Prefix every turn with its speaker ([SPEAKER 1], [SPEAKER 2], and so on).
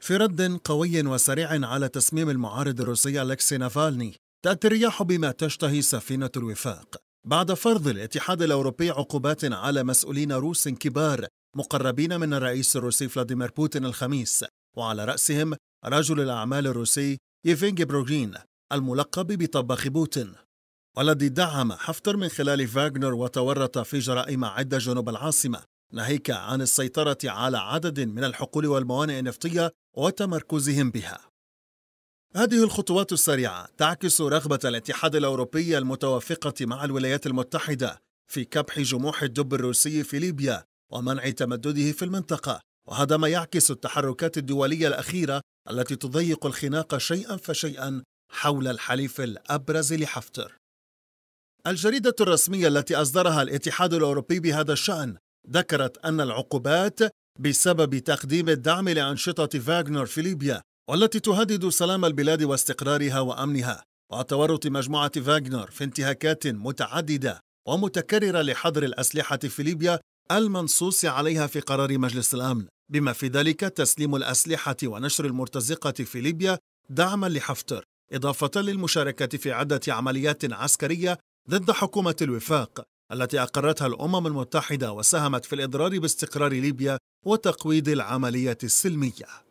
[SPEAKER 1] في رد قوي وسريع على تصميم المعارض الروسي ألكسي نافالني تأتي الرياح بما تشتهي سفينة الوفاق بعد فرض الاتحاد الأوروبي عقوبات على مسؤولين روس كبار مقربين من الرئيس الروسي فلاديمير بوتين الخميس وعلى رأسهم رجل الأعمال الروسي يفينج بروجين الملقب بطباخ بوتين والذي دعم حفتر من خلال فاغنر وتورط في جرائم عدة جنوب العاصمة ناهيك عن السيطرة على عدد من الحقول والموانئ النفطية وتمركزهم بها. هذه الخطوات السريعة تعكس رغبة الاتحاد الأوروبي المتوافقة مع الولايات المتحدة في كبح جموح الدب الروسي في ليبيا ومنع تمدده في المنطقة، وهذا ما يعكس التحركات الدولية الأخيرة التي تضيق الخناق شيئا فشيئا حول الحليف الأبرز لحفتر. الجريدة الرسمية التي أصدرها الاتحاد الأوروبي بهذا الشأن ذكرت أن العقوبات بسبب تقديم الدعم لأنشطة فاغنر في ليبيا والتي تهدد سلام البلاد واستقرارها وأمنها وتورط مجموعة فاغنر في انتهاكات متعددة ومتكررة لحظر الأسلحة في ليبيا المنصوص عليها في قرار مجلس الأمن بما في ذلك تسليم الأسلحة ونشر المرتزقة في ليبيا دعما لحفتر إضافة للمشاركة في عدة عمليات عسكرية ضد حكومة الوفاق التي أقرتها الأمم المتحدة وساهمت في الإضرار باستقرار ليبيا وتقويض العملية السلمية